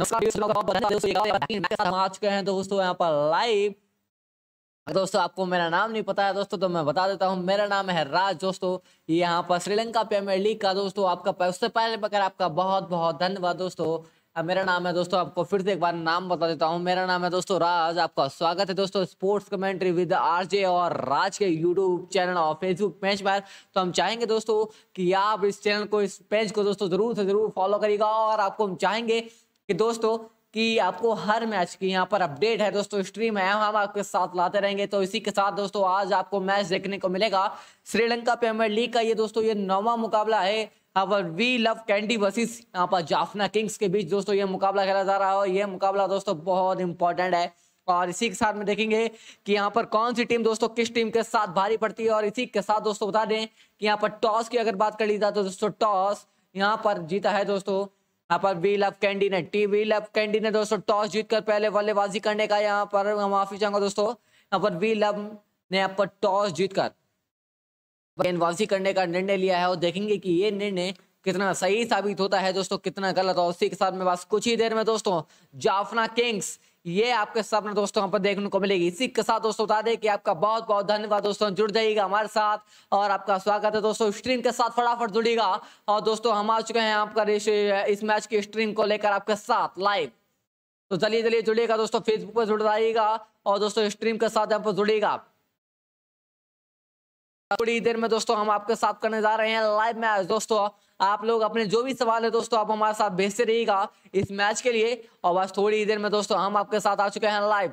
नमस्कार दोस्तों हम आ चुके हैं दोस्तों यहाँ पर लाइव दोस्तों आपको मेरा नाम नहीं पता है दोस्तों तो मैं बता देता हूँ मेरा नाम है राज दोस्तों यहाँ पर श्रीलंका प्रीमियर लीग का दोस्तों आपका उससे पहले बकर आपका बहुत बहुत धन्यवाद दोस्तों मेरा नाम है दोस्तों आपको फिर से एक बार नाम बता देता हूँ मेरा नाम है दोस्तों राज आपका स्वागत है दोस्तों स्पोर्ट्स कमेंट्री विद आरजे और राज के यूट्यूब चैनल और फेसबुक पेज पर तो हम चाहेंगे दोस्तों कि आप इस चैनल को इस पेज को दोस्तों जरूर से जरूर फॉलो करिएगा और आपको हम चाहेंगे कि दोस्तों कि आपको हर मैच की यहाँ पर अपडेट है दोस्तों स्ट्रीम है हम आपके साथ लाते रहेंगे तो इसी के साथ दोस्तों आज आपको मैच देखने को मिलेगा श्रीलंका प्रीमियर लीग का ये दोस्तों ये नौवा मुकाबला है our we love Kandy versus यहाँ पर जाफना किंग्स के बीच दोस्तों ये मुकाबला खेला जा रहा है और ये मुकाबला दोस्तों बहुत इंपॉर्टेंट है और इसी के साथ में देखेंगे कि यहाँ पर कौन सी टीम दोस्तों किस टीम के साथ भारी पड़ती है और इसी के साथ दोस्तों बता दें कि यहाँ पर टॉस की अगर बात कर ली जाए तो दोस्तों टॉस यहाँ पर जीता है दोस्तों यहाँ पर वी लव कैंडी ने टी वी लव कैंडी ने दोस्तों टॉस जीतकर पहले बल्लेबाजी करने का यहाँ पर माफी चाहूंगा दोस्तों यहाँ पर वी लव ने यहाँ पर टॉस जीतकर गेंदबाजी करने का निर्णय लिया है और देखेंगे कि ये निर्णय कितना सही साबित होता है दोस्तों कितना गलत और उसी के साथ में बस कुछ ही देर में दोस्तों जाफना किंग्स ये आपके सपना दोस्तों यहाँ पर देखने को मिलेगी इसी के साथ दोस्तों बता दें कि आपका बहुत बहुत धन्यवाद दोस्तों जुड़ जाइएगा हमारे साथ और आपका स्वागत है दोस्तों स्ट्रीम के साथ फटाफट जुड़ेगा और दोस्तों हम आ चुके हैं आपका इस मैच की स्ट्रीम को लेकर आपके साथ लाइव तो जलिए जलिए जुड़ेगा दोस्तों फेसबुक पर जुड़ जाइएगा और दोस्तों स्ट्रीम के साथ यहाँ पर जुड़ेगा थोड़ी देर में दोस्तों हम आपके साथ करने जा रहे हैं लाइव मैच दोस्तों आप लोग अपने जो भी सवाल है दोस्तों आप हमारे साथ भेजते रहिएगा इस मैच के लिए और बस थोड़ी देर में दोस्तों हम आपके साथ आ चुके हैं लाइव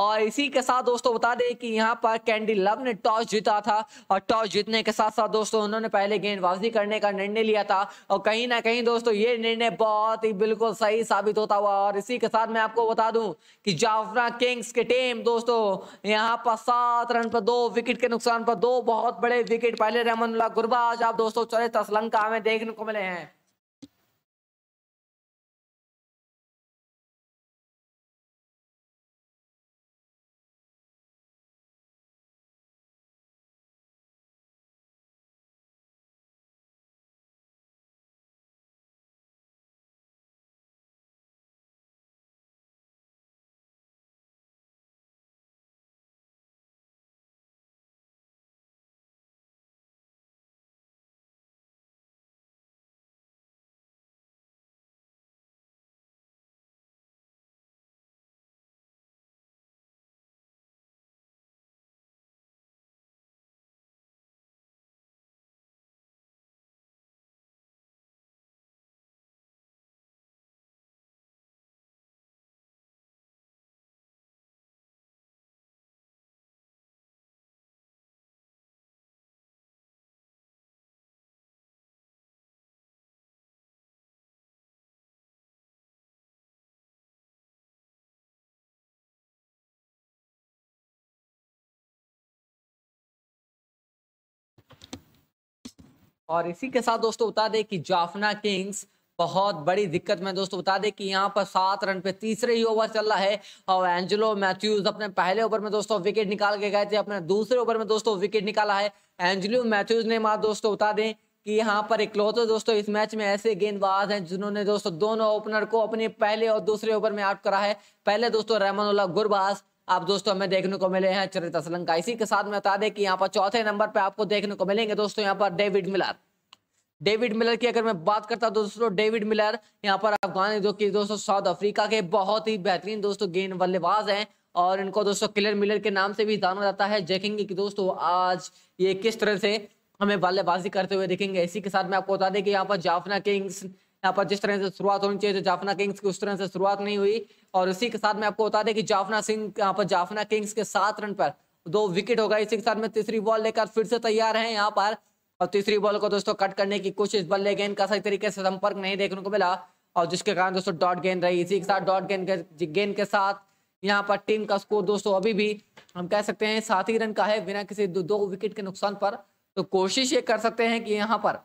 और इसी के साथ दोस्तों बता दें कि यहाँ पर कैंडी लव ने टॉस जीता था और टॉस जीतने के साथ साथ दोस्तों उन्होंने पहले गेंदबाजी करने का निर्णय लिया था और कहीं ना कहीं दोस्तों ये निर्णय बहुत ही बिल्कुल सही साबित होता हुआ और इसी के साथ मैं आपको बता दूं कि जाफरा किंग्स की टीम दोस्तों यहाँ पर सात रन पर दो विकेट के नुकसान पर दो बहुत बड़े विकेट पहले रहमान गुरबाज आप दोस्तों चले तस्लंका में देखने को मिले हैं और इसी के साथ दोस्तों बता दें कि जाफना किंग्स बहुत बड़ी दिक्कत में दोस्तों बता दें कि यहाँ पर सात रन पे तीसरे ही ओवर चल रहा है और एंजेलो मैथ्यूज अपने पहले ओवर में दोस्तों विकेट निकाल के गए थे अपने दूसरे ओवर में दोस्तों विकेट निकाला है एंजेलो मैथ्यूज ने मार दोस्तों बता दें कि यहाँ पर इकलौते दोस्तों इस मैच में ऐसे गेंदबाज हैं जिन्होंने दोस्तों दोनों ओपनर को अपने पहले और दूसरे ओवर में आउट करा है पहले दोस्तों उल्ला गुरबाज आप दोस्तों हमें देखने को मिले हैं चरित असलंका इसी के साथ में बता दें कि यहाँ पर चौथे नंबर पर आपको देखने को मिलेंगे दोस्तों यहाँ पर डेविड मिलर डेविड मिलर की अगर मैं बात करता हूँ दोस्तों डेविड मिलर यहाँ पर अफगान जो कि दोस्तों साउथ अफ्रीका के बहुत ही बेहतरीन दोस्तों गेंद बल्लेबाज हैं और इनको दोस्तों किलर मिलर के नाम से भी जाना जाता है देखेंगे कि दोस्तों आज ये किस तरह से हमें बल्लेबाजी करते हुए देखेंगे इसी के साथ मैं आपको बता दें कि यहाँ पर जाफना किंग्स यहाँ पर जिस तरह से शुरुआत होनी चाहिए तो जाफना किंग्स की उस तरह से शुरुआत नहीं हुई और इसी के साथ में आपको बता दें कि जाफना सिंह यहाँ पर जाफना किंग्स के सात रन पर दो विकेट हो गए इसी के साथ में तीसरी बॉल लेकर फिर से तैयार है यहाँ पर और तीसरी बॉल को दोस्तों कट करने की कोशिश बल्ले गेंद का सही तरीके से संपर्क नहीं देखने को मिला और जिसके कारण दोस्तों डॉट गेंद रही इसी के साथ डॉट गेंद के गेंद के साथ यहाँ पर टीम का स्कोर दोस्तों अभी भी हम कह सकते हैं सात ही रन का है बिना किसी दो, दो विकेट के नुकसान पर तो कोशिश ये कर सकते हैं कि यहाँ पर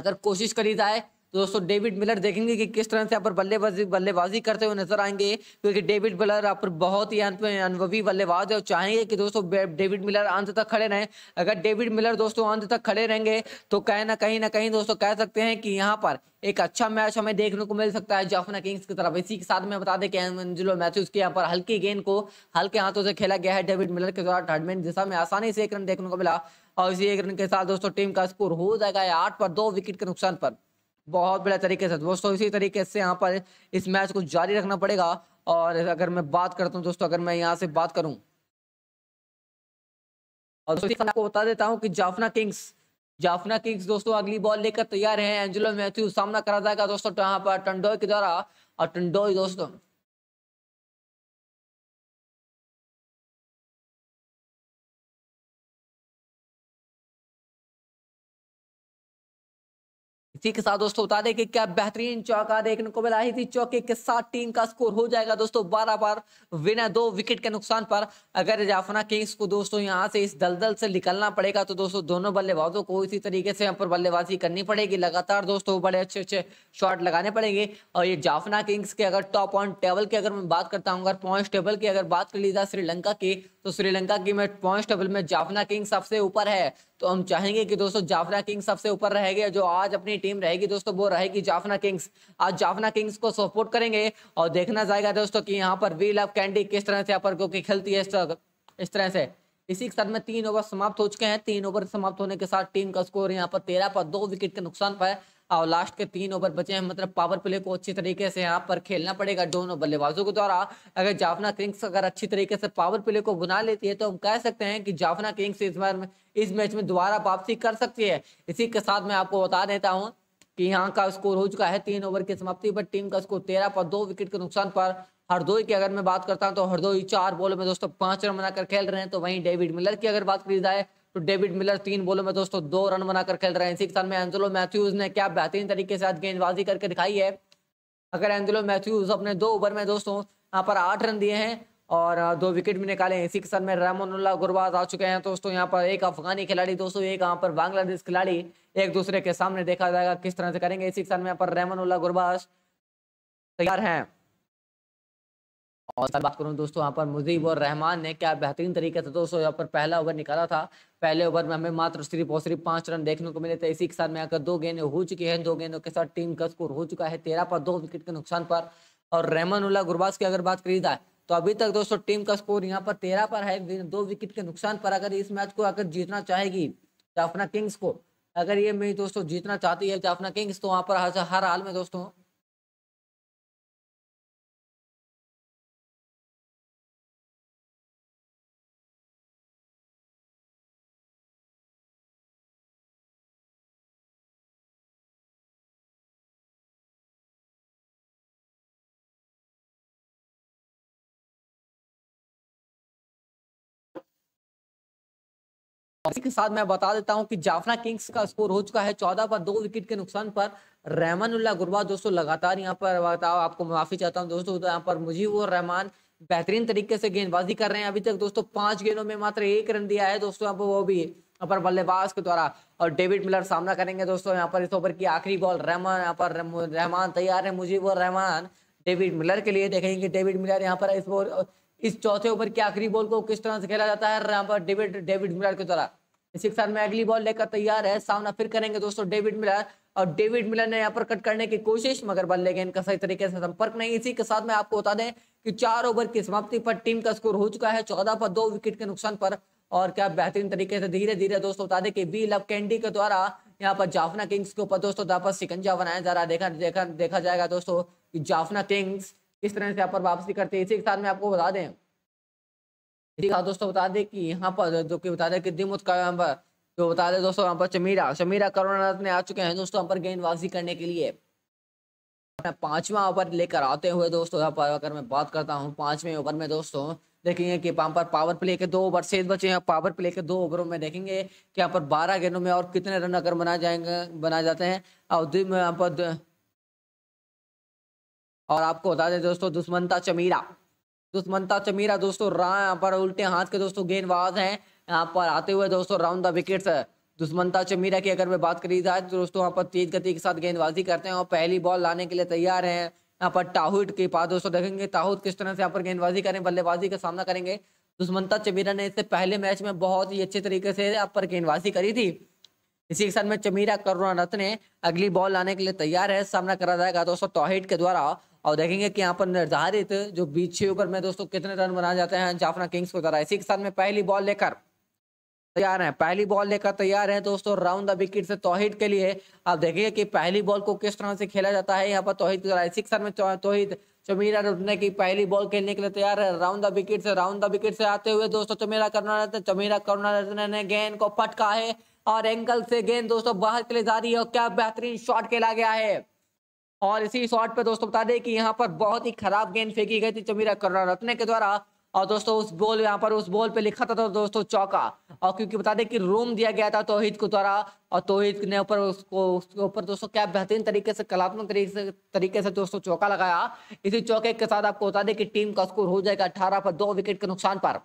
अगर कोशिश करी जाए तो दोस्तों डेविड मिलर देखेंगे कि किस तरह से आप बल्लेबाजी बल्लेबाजी करते हुए नजर आएंगे क्योंकि डेविड मिलर आप बहुत ही अनुभवी बल्लेबाज है और चाहेंगे कि दोस्तों डेविड मिलर अंत तक खड़े रहें अगर डेविड मिलर दोस्तों अंत तक खड़े रहेंगे तो कहीं ना कहीं ना कहीं दोस्तों कह सकते हैं कि यहाँ पर एक अच्छा मैच हमें देखने को मिल सकता है जाफना किंग्स की तरफ इसी के साथ में बता दें कि एंजलो मैथ्यूज के यहाँ पर हल्की गेंद को हल्के हाथों से खेला गया है डेविड मिलर के द्वारा टर्नमेंट दिशा में आसानी से एक रन देखने को मिला और इसी एक रन के साथ दोस्तों टीम का स्कोर हो जाएगा आठ पर दो विकेट के नुकसान पर बहुत बड़ा तरीके से दोस्तों इसी तरीके से यहाँ पर इस मैच को जारी रखना पड़ेगा और अगर मैं बात करता हूँ दोस्तों अगर मैं यहाँ से बात करूँ और दोस्तों आपको बता देता हूँ कि जाफना किंग्स जाफना किंग्स दोस्तों अगली बॉल लेकर तैयार हैं एंजेलो मैथ्यू सामना करा जाएगा दोस्तों तो यहाँ पर टंडोई के द्वारा और टंडोई दोस्तों इसी के साथ दोस्तों बता दें कि क्या बेहतरीन चौका देखने को मिला इसी चौके के साथ टीम का स्कोर हो जाएगा दोस्तों बारह बार बिना दो विकेट के नुकसान पर अगर जाफना किंग्स को दोस्तों यहाँ से इस दलदल से निकलना पड़ेगा तो दोस्तों दोनों बल्लेबाजों को इसी तरीके से यहाँ पर बल्लेबाजी करनी पड़ेगी लगातार दोस्तों बड़े अच्छे अच्छे शॉट लगाने पड़ेंगे और ये जाफना किंग्स के अगर टॉप ऑन टेबल की अगर मैं बात करता हूँ अगर पॉइंट टेबल की अगर बात कर ली जाए श्रीलंका की तो श्रीलंका की मैं पॉइंट टेबल में जाफना किंग्स सबसे ऊपर है तो हम चाहेंगे कि दोस्तों जाफना किंग्स सबसे ऊपर रहेगी जो आज अपनी टीम रहेगी दोस्तों वो रहेगी जाफना किंग्स आज जाफना किंग्स को सपोर्ट करेंगे और देखना जाएगा दोस्तों कि यहाँ पर वील ऑफ कैंडी किस तरह से यहाँ पर क्योंकि खेलती है इस तरह, इस तरह से इसी के साथ में तीन ओवर समाप्त हो चुके हैं तीन ओवर समाप्त होने के साथ टीम का स्कोर यहाँ पर तेरह पर दो विकेट के नुकसान पर और लास्ट के तीन ओवर बचे हैं मतलब पावर प्ले को अच्छी तरीके से यहाँ पर खेलना पड़ेगा दोनों बल्लेबाजों के द्वारा अगर जाफना किंग्स अगर अच्छी तरीके से पावर प्ले को बुना लेती है तो हम कह सकते हैं कि जाफना किंग्स इस बार में इस मैच में दोबारा वापसी कर सकती है इसी के साथ मैं आपको बता देता हूँ कि यहाँ का स्कोर हो चुका है तीन ओवर की समाप्ति पर टीम का स्कोर तेरह पर दो विकेट के नुकसान पर हरदोई की अगर मैं बात करता हूँ तो हरदोई चार बॉल में दोस्तों पांच रन बनाकर खेल रहे हैं तो वहीं डेविड मिलर की अगर बात की जाए तो डेविड मिलर तीन बोलो में दोस्तों दो रन बनाकर खेल रहे हैं इसी के साथ में एंजलो मैथ्यूज ने क्या बेहतरीन तरीके से आज गेंदबाजी करके दिखाई है अगर एंजलो मैथ्यूज अपने दो ओवर में दोस्तों यहाँ पर आठ रन दिए हैं और दो विकेट भी निकाले हैं इसी के साथ में रहमानुल्ला गुरबाज आ चुके हैं दोस्तों यहाँ पर एक अफगानी खिलाड़ी दोस्तों एक यहाँ पर बांग्लादेश खिलाड़ी एक दूसरे के सामने देखा जाएगा किस तरह से करेंगे इसी के साथ में यहाँ पर रहमानुल्ला गुरबाज तैयार हैं और सर बात करूँ दोस्तों यहाँ पर मुजीब और रहमान ने क्या बेहतरीन तरीके से दोस्तों यहाँ पर पहला ओवर निकाला था पहले ओवर में हमें मात्र सिर्फ और सिर्फ पाँच रन देखने को मिले थे इसी के साथ में आकर दो गेंद हो चुकी हैं दो गेंदों के साथ टीम का स्कोर हो चुका है तेरह पर दो विकेट के नुकसान पर और रहमान उल्ला गुरबाज की अगर बात करी जाए तो अभी तक दोस्तों टीम का स्कोर यहाँ पर तेरह पर है दो विकेट के नुकसान पर अगर इस मैच को अगर जीतना चाहेगी तो अपना किंग्स को अगर ये मैच दोस्तों जीतना चाहती है तो अपना किंग्स तो वहाँ पर हर हाल में दोस्तों इसी के साथ मैं बता देता हूं कि जाफना किंग्स का स्कोर हो चुका है चौदह पर दो विकेट के नुकसान पर उल्ला गुरबा दोस्तों लगातार यहाँ पर बताओ आपको माफी चाहता हूँ दोस्तों तो यहाँ पर मुझे वो रहमान बेहतरीन तरीके से गेंदबाजी कर रहे हैं अभी तक दोस्तों पांच गेंदों में मात्र एक रन दिया है दोस्तों यहाँ पर वो भी यहाँ पर बल्लेबाज के द्वारा और डेविड मिलर सामना करेंगे दोस्तों यहाँ पर इस ओवर की आखिरी बॉल रहमान यहाँ पर रहमान तैयार है मुझे वो रहमान डेविड मिलर के लिए देखेंगे डेविड मिलर यहाँ पर इस बॉल इस चौथे ओवर के आखिरी बॉल को किस तरह से खेला जाता है डेविड डेविड मिलर के द्वारा इसी के साथ में अगली बॉल लेकर तैयार है सामना फिर करेंगे दोस्तों डेविड मिलर और डेविड मिलर ने यहाँ पर कट करने की कोशिश मगर बल्ले गेंद इनका सही तरीके से संपर्क नहीं इसी के साथ में आपको बता दें कि चार ओवर की समाप्ति पर टीम का स्कोर हो चुका है चौदह पर दो विकेट के नुकसान पर और क्या बेहतरीन तरीके से धीरे धीरे दोस्तों बता दें कि बी लव कैंडी के द्वारा यहाँ पर जाफना किंग्स के ऊपर दोस्तों सिकंजा बनाया जा रहा है देखा देखा देखा जाएगा दोस्तों कि जाफना किंग्स किस तरह से यहाँ पर वापसी करते हैं इसी के साथ में आपको बता दें इसी के साथ दोस्तों बता दें कि यहाँ पर जो कि बता दें कि दिमुत का पर जो बता दें दोस्तों यहाँ पर चमीरा चमीरा करुणानाथ ने आ चुके हैं दोस्तों यहाँ पर गेंदबाजी करने के लिए अपना पांचवा ओवर लेकर आते हुए दोस्तों यहाँ पर अगर मैं बात करता हूँ पांचवें ओवर में दोस्तों देखेंगे कि यहाँ पर पावर प्ले के दो ओवर शेष बचे हैं पावर प्ले के दो ओवरों में देखेंगे कि यहाँ पर बारह गेंदों में और कितने रन अगर बनाए जाएंगे बनाए जाते हैं और यहाँ पर और आपको बता दें दोस्तों दुश्मनता चमीरा दुश्मनता चमीरा दोस्तों यहाँ पर उल्टे हाथ के दोस्तों गेंदबाज हैं यहाँ पर आते हुए दोस्तों round the wickets Dushmantha Chameera की अगर मैं बात करी जाए तो दोस्तों यहाँ पर तेज गति के साथ गेंदबाजी करते हैं और पहली बॉल लाने के लिए तैयार हैं यहाँ पर टाहुट के पास दोस्तों देखेंगे ताहुट किस तरह से यहाँ पर गेंदबाजी करें बल्लेबाजी का सामना करेंगे दुश्मनता चमीरा ने इससे पहले मैच में बहुत ही अच्छे तरीके से यहाँ पर गेंदबाजी करी थी इसी के साथ में चमीरा करुणारत्न ने अगली बॉल लाने के लिए तैयार है सामना करा जाएगा दोस्तों तोहिट के द्वारा और देखेंगे कि यहाँ पर निर्धारित जो बीच ओवर में दोस्तों कितने रन बनाए जाते हैं जाफना किंग्स को द्वारा इसी के साथ में पहली बॉल लेकर तैयार हैं पहली बॉल लेकर तैयार हैं दोस्तों राउंड द विकेट से तोहिद के लिए आप देखिए कि पहली बॉल को किस तरह से खेला जाता है यहाँ पर तोहिद के इसी के साथ में तो- तोहिद चमीरा रुटने की पहली बॉल खेलने के लिए तैयार है राउंड द विकेट से राउंड द विकेट से आते हुए दोस्तों चमीरा करुणा रत्न चमीरा करुणा रत्न ने गेंद को पटका है और एंकल से गेंद दोस्तों बाहर के लिए जा रही है और क्या बेहतरीन शॉट खेला गया है और इसी शॉट पे दोस्तों बता दें कि यहाँ पर बहुत ही खराब गेंद फेंकी गई थी चमीरा करुणा रत्ने के द्वारा और दोस्तों उस बॉल यहाँ पर उस बॉल पे लिखा था था तो दोस्तों चौका और क्योंकि बता दें कि रूम दिया गया था तोहित को द्वारा और तोहित ने ऊपर उसको उसके ऊपर दोस्तों क्या बेहतरीन तरीके से कलात्मक तरीके से तरीके से दोस्तों चौका लगाया इसी चौके के साथ आपको बता दें कि टीम का स्कोर हो जाएगा अठारह पर दो विकेट के नुकसान पर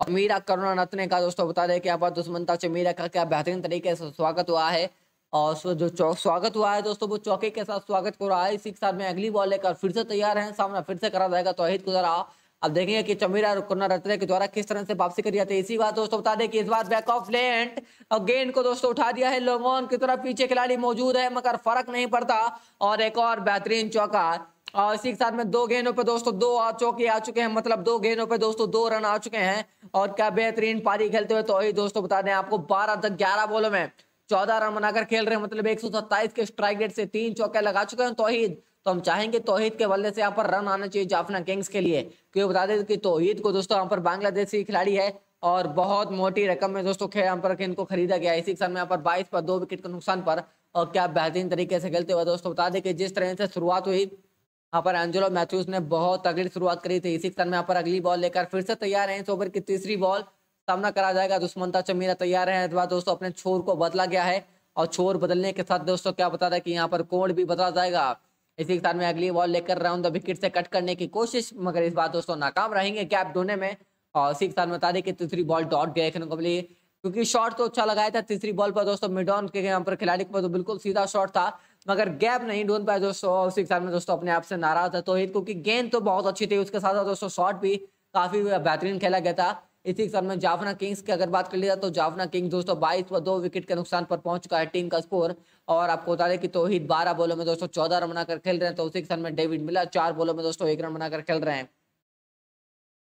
और मीरा करुणा रत्ने का दोस्तों बता दें कि यहाँ पर दुश्मनता चमीरा का क्या बेहतरीन तरीके से स्वागत हुआ है और जो चौक स्वागत हुआ है दोस्तों वो चौके के साथ स्वागत कर रहा है इसी के साथ में अगली बॉल लेकर फिर से तैयार हैं सामना फिर से करा जाएगा तोहिद को जरा अब देखेंगे कि चमीरा कुन्ना रत्रे के द्वारा किस तरह से वापसी करी जाती है इसी बात दोस्तों बता दें कि इस बार बैक ऑफ लेंट और गेंद को दोस्तों उठा दिया है लोमोन की तरफ पीछे खिलाड़ी मौजूद है मगर फर्क नहीं पड़ता और एक और बेहतरीन चौका और इसी के साथ में दो गेंदों पे दोस्तों दो आ चौके आ चुके हैं मतलब दो गेंदों पे दोस्तों दो रन आ चुके हैं और क्या बेहतरीन पारी खेलते हुए तो दोस्तों बता दें आपको बारह तक ग्यारह बॉलों में चौदह रन बनाकर खेल रहे हैं मतलब एक के स्ट्राइक रेट से तीन चौके लगा चुके हैं तोहिद तो हम चाहेंगे तोहिद के बल्ले से यहाँ पर रन आना चाहिए जाफना किंग्स के लिए क्योंकि बता दें कि तोहिद को दोस्तों यहाँ पर बांग्लादेशी खिलाड़ी है और बहुत मोटी रकम में दोस्तों यहाँ पर इनको खरीदा गया इसी साल में यहाँ पर बाईस पर दो विकेट के नुकसान पर और क्या बेहतरीन तरीके से खेलते हुए दोस्तों बता दें कि जिस तरह से शुरुआत हुई यहाँ पर एंजेलो मैथ्यूज ने बहुत तगड़ी शुरुआत करी थी इसी साल में यहाँ पर अगली बॉल लेकर फिर से तैयार है इस ओवर की तीसरी बॉल सामना करा जाएगा दुश्मनता चमीरा तैयार है अथवा दोस्तों अपने छोर को बदला गया है और छोर बदलने के साथ दोस्तों क्या बता रहा है कि यहाँ पर कोण भी बदला जाएगा इसी के साथ में अगली बॉल लेकर राउंड द विकेट से कट करने की कोशिश मगर इस बार दोस्तों नाकाम रहेंगे गैप धोने में और इसी के साथ बता दें कि तीसरी बॉल डॉट गए को मिली क्योंकि शॉट तो अच्छा लगाया था तीसरी बॉल पर दोस्तों मिड ऑन के यहाँ पर खिलाड़ी पर तो बिल्कुल सीधा शॉट था मगर गैप नहीं ढूंढ पाया दोस्तों उसी के साथ में दोस्तों अपने आप से नाराज था तो क्योंकि गेंद तो बहुत अच्छी थी उसके साथ साथ दोस्तों शॉट भी काफी बेहतरीन खेला गया था इसी क्रम में जाफना किंग्स की अगर बात कर लिया तो जाफना किंग्स दोस्तों बाईस व दो विकेट के नुकसान पर पहुंच चुका है टीम का स्कोर और आपको बता दें कि तोहित बारह बॉलों में दोस्तों चौदह रन बनाकर खेल रहे हैं तो उसी क्रम में डेविड मिला चार बॉलों में दोस्तों एक रन बनाकर खेल रहे हैं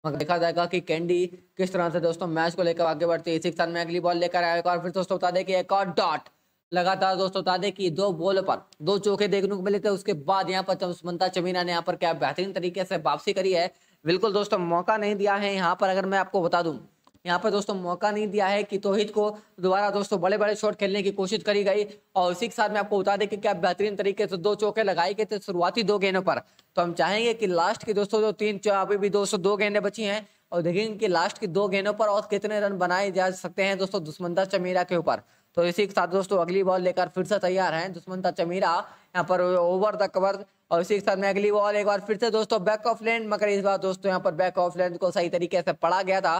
मगर देखा जाएगा कि कैंडी किस तरह से दोस्तों मैच को लेकर आगे बढ़ती है इसी क्रम में अगली बॉल लेकर आया एक और फिर दोस्तों बता दें कि एक और डॉट लगातार दोस्तों बता दें कि दो बॉल पर दो चौके देखने को मिले थे उसके बाद यहाँ पर तो सुमंता चमीना ने यहाँ पर क्या बेहतरीन तरीके से वापसी करी है बिल्कुल दोस्तों मौका नहीं दिया है यहाँ पर अगर मैं आपको बता दूँ यहाँ पर दोस्तों मौका नहीं दिया है कि तोहित को दोबारा दोस्तों बड़े बड़े शॉट खेलने की कोशिश करी गई और उसी के साथ मैं आपको बता दें कि क्या बेहतरीन तरीके से दो चौके लगाए गए थे शुरुआती दो गेंदों पर तो हम चाहेंगे कि लास्ट के दोस्तों जो तीन अभी भी दोस्तों दो गेंदें बची हैं और देखेंगे कि लास्ट की दो गेंदों पर और कितने रन बनाए जा सकते हैं दोस्तों दुश्मनता चमीरा के ऊपर तो इसी के साथ दोस्तों अगली बॉल लेकर फिर से तैयार हैं दुश्मनता चमीरा यहाँ पर ओवर द कवर और इसी के साथ में अगली बॉल एक बार फिर से दोस्तों बैक ऑफ लेंथ मगर इस बार दोस्तों यहाँ पर बैक ऑफ लेंथ को सही तरीके से पढ़ा गया था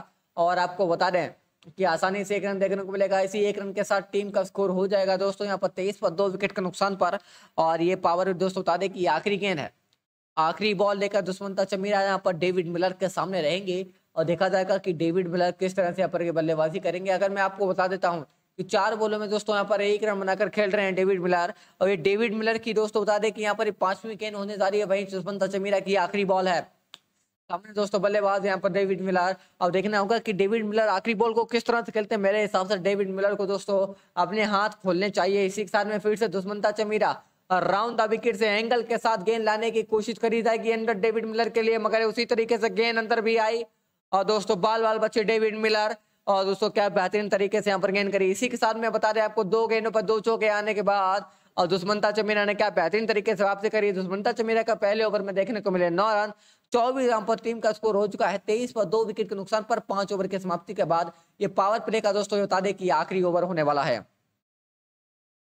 और आपको बता दें कि आसानी से एक रन देखने को मिलेगा इसी एक रन के साथ टीम का स्कोर हो जाएगा दोस्तों यहाँ पर तेईस पर दो विकेट के नुकसान पर और ये पावर दोस्तों बता दें कि आखिरी गेंद है आखिरी बॉल लेकर दुष्मंता चमीरा यहाँ पर डेविड मिलर के सामने रहेंगे और देखा जाएगा कि डेविड मिलर किस तरह से यहाँ पर बल्लेबाजी करेंगे अगर मैं आपको बता देता हूँ कि चार बॉलों में दोस्तों यहाँ पर एक रन बनाकर खेल रहे हैं डेविड मिलर और ये डेविड मिलर की दोस्तों बता दें कि यहाँ पर पांचवी गेंद होने जा रही है भाई जसवंत चमीरा की आखिरी बॉल है सामने दोस्तों बल्लेबाज यहाँ पर डेविड मिलर अब देखना होगा कि डेविड मिलर आखिरी बॉल को किस तरह से खेलते हैं मेरे हिसाब से डेविड मिलर को दोस्तों अपने हाथ खोलने चाहिए इसी के साथ में फिर से Dushmantha Chameera round the wicket से एंगल के साथ गेंद लाने की कोशिश करी जाएगी अंदर डेविड मिलर के लिए मगर उसी तरीके से गेंद अंदर भी आई और दोस्तों बाल बाल बच्चे डेविड मिलर और दोस्तों क्या बेहतरीन तरीके से यहाँ पर गेंद करी इसी के साथ मैं बता दें आपको दो गेंदों पर दो चौके आने के बाद और दुश्मनता चमीरा ने क्या बेहतरीन तरीके से वापसी करी दुश्मनता चमीरा का पहले ओवर में देखने को मिले नौ रन चौबीस रन पर टीम का स्कोर हो चुका है तेईस पर दो विकेट के नुकसान पर पांच ओवर की समाप्ति के बाद ये पावर प्ले का दोस्तों बता दें कि आखिरी ओवर होने वाला है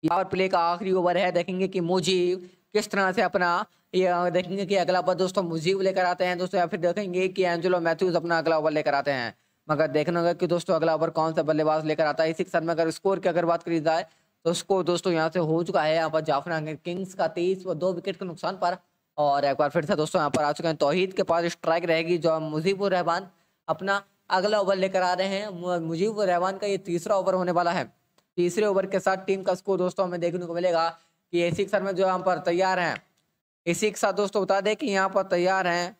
पावर प्ले का आखिरी ओवर है देखेंगे कि मुजीब किस तरह से अपना ये देखेंगे कि अगला ओवर दोस्तों मुजीब लेकर आते हैं दोस्तों या फिर देखेंगे कि एंजुलो मैथ्यूज अपना अगला ओवर लेकर आते हैं मगर देखना होगा कि दोस्तों अगला ओवर कौन सा बल्लेबाज लेकर आता है इसी के साथ में अगर स्कोर की अगर बात करी जाए तो स्कोर दोस्तों यहाँ से हो चुका है यहाँ पर जाफर किंग्स का तेईस व दो विकेट के नुकसान पर और एक बार फिर से दोस्तों यहाँ पर आ चुके हैं तोहीद के पास स्ट्राइक रहेगी जो मुजीबुर रहमान अपना अगला ओवर लेकर आ रहे हैं मुजीबुर रहमान का ये तीसरा ओवर होने वाला है तीसरे ओवर के साथ टीम का स्कोर दोस्तों हमें देखने को मिलेगा कि एसी के साथ में जो यहाँ पर तैयार हैं इसी के साथ दोस्तों बता दें कि यहाँ पर तैयार हैं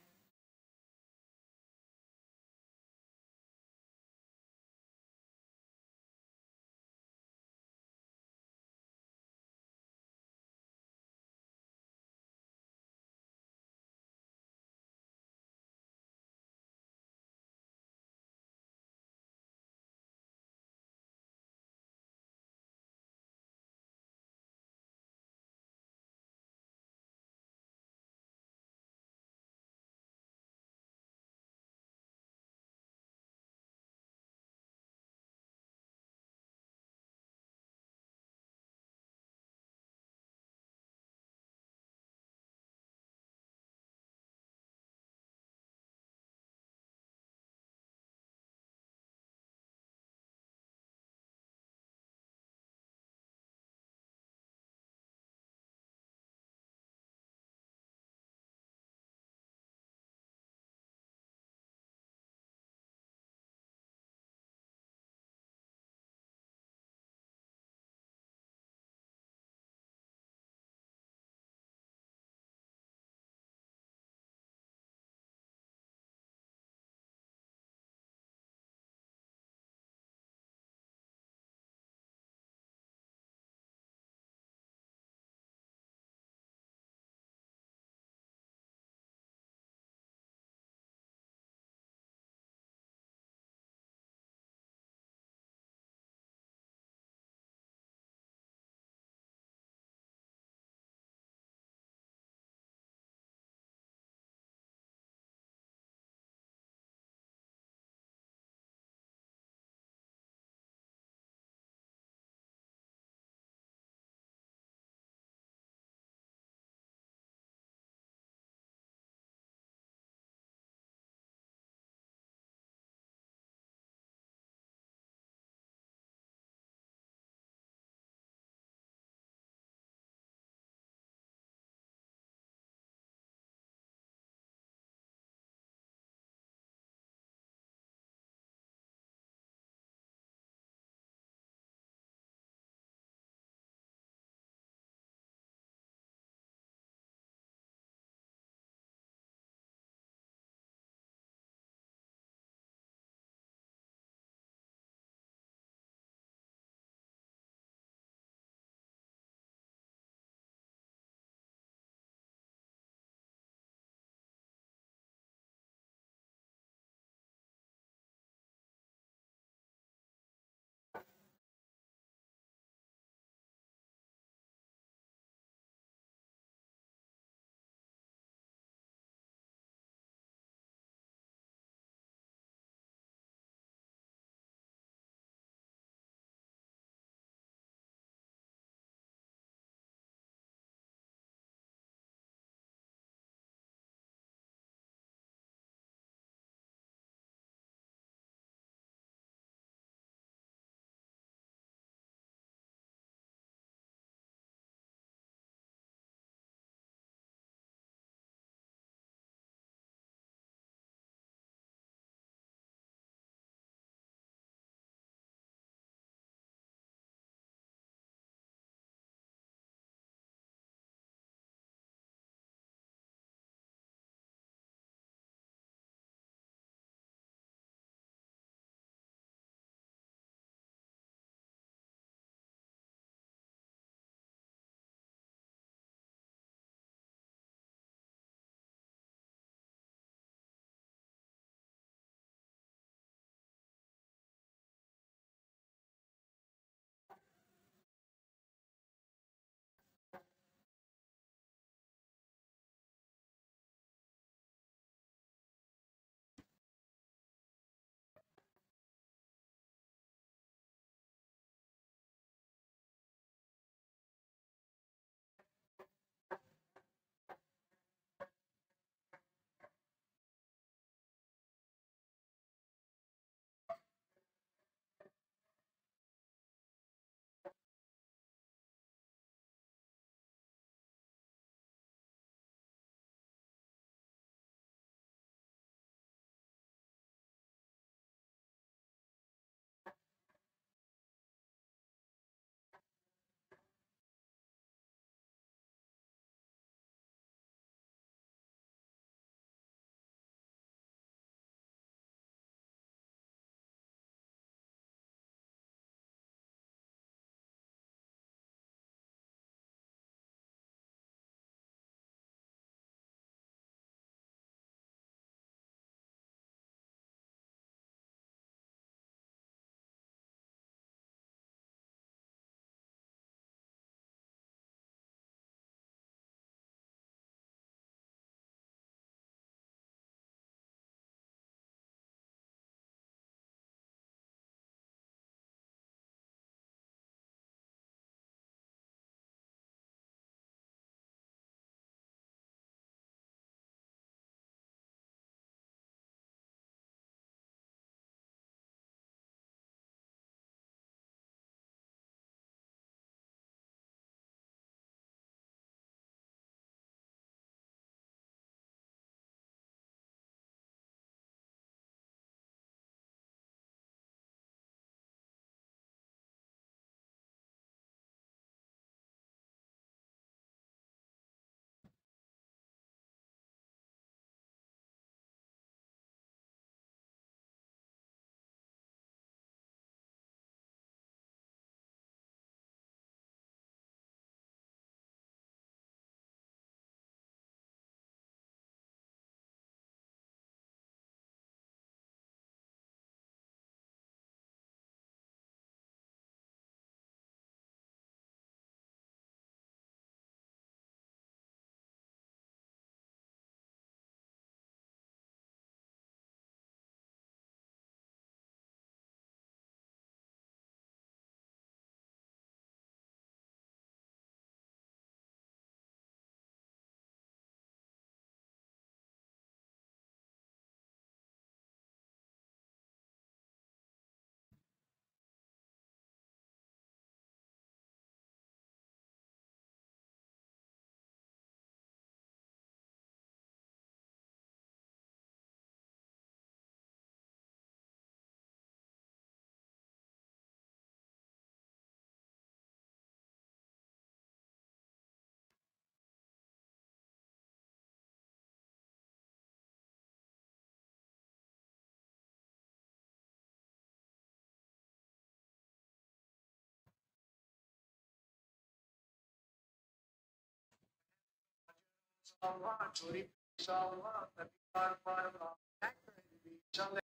Shalva, Shalva, Shalva, Shalva, Shalva, Shalva,